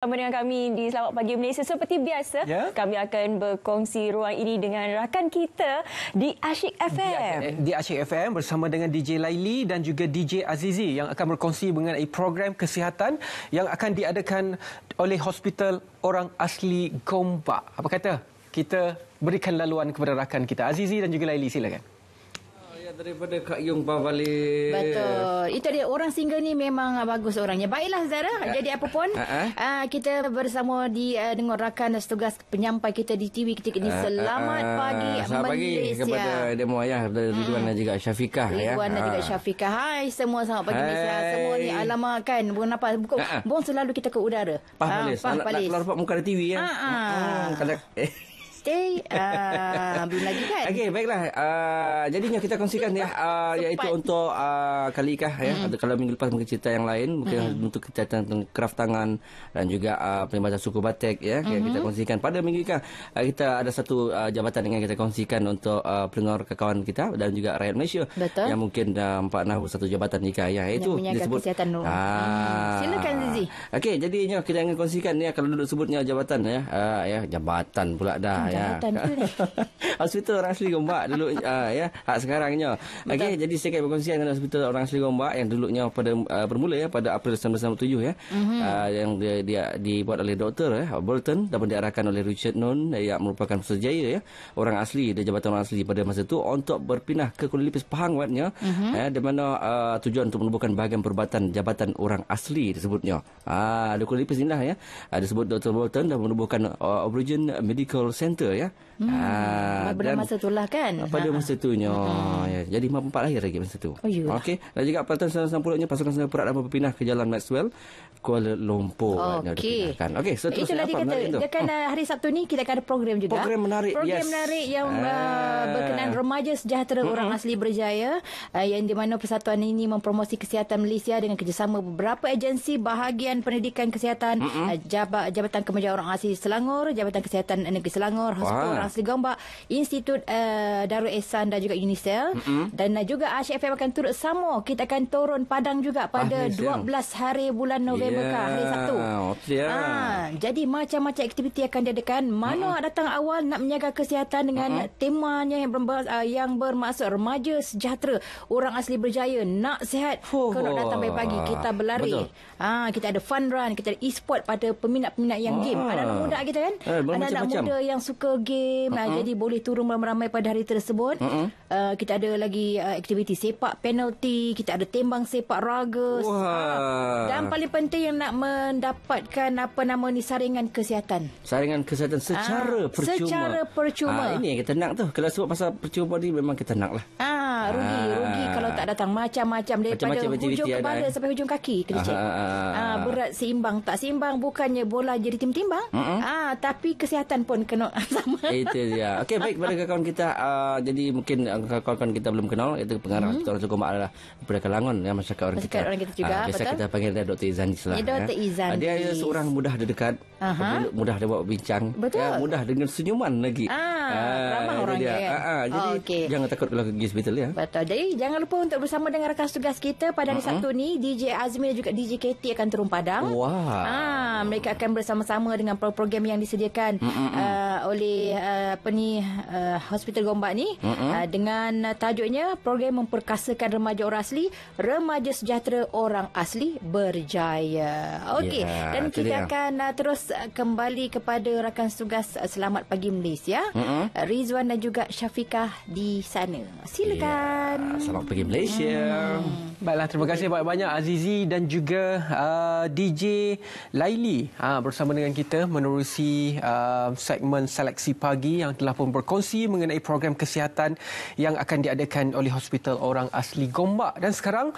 bersama dengan kami di Selamat Pagi Malaysia. Seperti biasa, yeah. kami akan berkongsi ruang ini dengan rakan kita di Asyik FM. Di Asyik FM bersama dengan DJ Laili dan juga DJ Azizi yang akan berkongsi dengan program kesihatan yang akan diadakan oleh Hospital Orang Asli Gombak. Apa kata? Kita berikan laluan kepada rakan kita Azizi dan juga Laili silakan daripada Kak Yung Pavali. Betul. Itu dia orang single ni memang ah, bagus orangnya. Baiklah Zara, A- ah. jadi apa pun A- uh, ah. kita bersama di uh, dengan rakan dan setugas penyampai kita di TV ketika ini selamat A- pagi Selamat pagi kepada demo ayah dan hmm. Ridwan dan juga Syafiqah Ridwan ya. Ridwan dan juga Syafiqah. Hai semua selamat pagi Malaysia. Semua ni alamak kan. Bukan apa buku bong selalu kita ke udara. Pah, ha, pak pah, pah, pah, pah, pah, pah, pah, pah, pah, pah, pah, pah, pah, pah, birthday uh, ah, Belum lagi kan Okey baiklah uh, Jadinya kita kongsikan ya uh, Iaitu untuk uh, Kali kah ya mm. Kalau minggu lepas Mungkin cerita yang lain Mungkin mm. untuk kita Tentang kraft tangan Dan juga uh, Penyembatan suku batik ya mm Kita hmm. kongsikan Pada minggu kah uh, Kita ada satu uh, Jabatan yang kita kongsikan Untuk uh, pendengar Kawan kita Dan juga rakyat Malaysia Betul Yang mungkin Empat uh, nah Satu jabatan nikah ya, Iaitu Yang menyaga kesihatan uh, Silakan Zizi Okey jadinya Kita ingin kongsikan ya Kalau duduk sebutnya Jabatan ya uh, ya Jabatan pula dah ya kesihatan ya. hospital orang asli Gombak dulu uh, ya hak sekarangnya okey jadi saya akan berkongsi dengan hospital orang asli Gombak yang dulunya pada uh, bermula ya pada April 1997 ya mm-hmm. uh, yang dia, dia dibuat oleh doktor ya Bolton dan diarahkan oleh Richard Nun yang merupakan pesejaya ya orang asli dia jabatan orang asli pada masa itu untuk berpindah ke Kuala Lipis Pahang buatnya mm-hmm. ya di mana uh, tujuan untuk menubuhkan bahagian perubatan jabatan orang asli disebutnya ah uh, di Kuala Lipis inilah ya uh, disebut Dr Bolton dan menubuhkan uh, Aboriginal Medical Center cinta ya. Hmm, ha, ah, pada masa itulah kan. Pada ha. masa tu hmm. ya. Jadi empat lahir lagi masa tu. Oh, yeah. Okey. Dan juga pada tahun 1960-nya pasukan Sungai Perak dah berpindah ke Jalan Maxwell, Kuala Lumpur. Okey. Okay, so terus apa kata, menarik Dia kan oh. Eh, hari Sabtu ni kita akan ada program juga. Program menarik. Program yes. menarik yang ah. uh, berkenaan remaja sejahtera hmm. orang asli berjaya uh, yang di mana persatuan ini mempromosi kesihatan Malaysia dengan kerjasama beberapa agensi bahagian pendidikan kesihatan mm-hmm. Jabatan Kemajuan Orang Asli Selangor Jabatan Kesihatan Negeri Selangor gambar khas asli gambar Institut uh, Darul Ehsan dan juga Unisel mm-hmm. dan uh, juga ACFM akan turut sama kita akan turun padang juga pada ah, 12 hari bulan November yeah. hari ya, Sabtu okay. ha, ya. ah, jadi macam-macam aktiviti akan diadakan mana mm-hmm. datang awal nak menjaga kesihatan dengan mm-hmm. temanya yang, berbas, uh, ah, yang bermaksud remaja sejahtera orang asli berjaya nak sehat. oh, kena datang pagi-pagi kita berlari ha, kita ada fun run kita ada e-sport pada peminat-peminat yang oh. game anak-anak muda kita kan eh, anak-anak muda yang suka suka game uh-huh. jadi boleh turun ramai-ramai pada hari tersebut uh-huh. uh, kita ada lagi uh, aktiviti sepak penalty kita ada tembang sepak raga uh, dan paling penting yang nak mendapatkan apa nama ni saringan kesihatan saringan kesihatan secara uh, percuma secara percuma uh, ini yang kita nak tu kalau sebut pasal percuma ni memang kita nak lah uh, rugi uh. rugi tak datang macam-macam daripada macam-macam hujung kepala ada, eh? sampai hujung kaki kena check. Ha, berat seimbang tak seimbang bukannya bola jadi timbang. Ah tapi kesihatan pun kena sama. Itu dia. Okey baik kepada kawan kita uh, jadi mungkin ah, kawan-kawan kita belum kenal itu pengarah hmm. Tuan Sukumak adalah daripada Kelangon yang masyarakat orang kita. Orang kita juga, ah, biasa betul? kita panggil dia Dr. Izan lah. Ya, Dr. Ya. Izan. Dia seorang mudah dekat, mudah dia buat bincang. Ya, mudah dengan senyuman lagi. Ah. Ah, ramah orang dia. Ya? Ha, ha, jadi okay. jangan takut kalau pergi hospital ya. Betul. Jadi jangan lupa untuk bersama dengan rakan tugas kita pada hari uh-huh. Sabtu ni DJ Azmi dan juga DJ KT akan turun padang. Wah. Wow. Ha, mereka akan bersama-sama dengan program yang disediakan uh, oleh uh, apa ni uh, Hospital Gombak ni uh, dengan uh, tajuknya program memperkasakan remaja orang asli, remaja sejahtera orang asli berjaya. Okey, yeah, dan kita dia. akan uh, terus kembali kepada rakan tugas selamat pagi Malaysia. Mm-mm huh eh, Rizwan dan juga Syafiqah di sana. Silakan. Yeah. Selamat pergi Malaysia. Hmm. Baiklah, terima kasih banyak-banyak Azizi dan juga uh, DJ Laili uh, bersama dengan kita menerusi uh, segmen Seleksi Pagi yang telah pun berkongsi mengenai program kesihatan yang akan diadakan oleh Hospital Orang Asli Gombak. Dan sekarang...